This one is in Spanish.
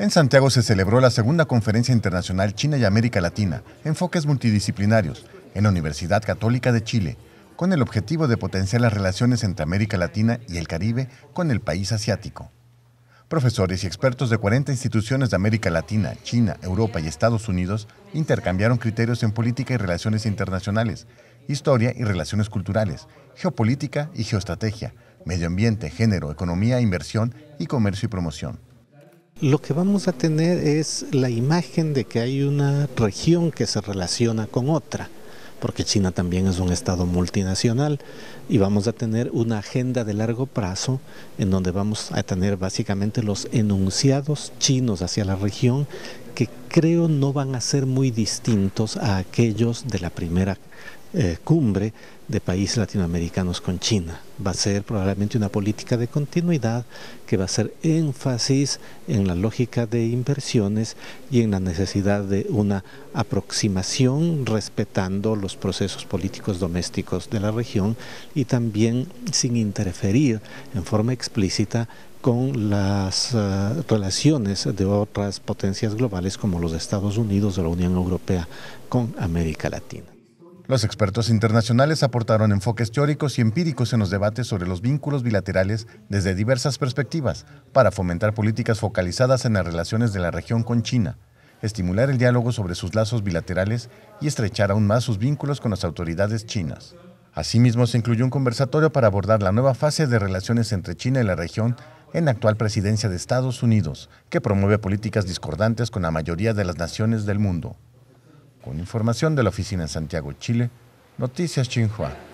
En Santiago se celebró la segunda conferencia internacional China y América Latina, enfoques multidisciplinarios, en la Universidad Católica de Chile, con el objetivo de potenciar las relaciones entre América Latina y el Caribe con el país asiático. Profesores y expertos de 40 instituciones de América Latina, China, Europa y Estados Unidos intercambiaron criterios en política y relaciones internacionales, historia y relaciones culturales, geopolítica y geoestrategia, medio ambiente, género, economía, inversión y comercio y promoción lo que vamos a tener es la imagen de que hay una región que se relaciona con otra, porque China también es un estado multinacional y vamos a tener una agenda de largo plazo en donde vamos a tener básicamente los enunciados chinos hacia la región que creo no van a ser muy distintos a aquellos de la primera eh, cumbre de países latinoamericanos con China. Va a ser probablemente una política de continuidad que va a ser énfasis en la lógica de inversiones y en la necesidad de una aproximación respetando los procesos políticos domésticos de la región y también sin interferir en forma explícita con las eh, relaciones de otras potencias globales como los Estados Unidos o la Unión Europea con América Latina. Los expertos internacionales aportaron enfoques teóricos y empíricos en los debates sobre los vínculos bilaterales desde diversas perspectivas para fomentar políticas focalizadas en las relaciones de la región con China, estimular el diálogo sobre sus lazos bilaterales y estrechar aún más sus vínculos con las autoridades chinas. Asimismo, se incluyó un conversatorio para abordar la nueva fase de relaciones entre China y la región en la actual presidencia de Estados Unidos, que promueve políticas discordantes con la mayoría de las naciones del mundo. Con información de la Oficina en Santiago, Chile, Noticias Chinhua.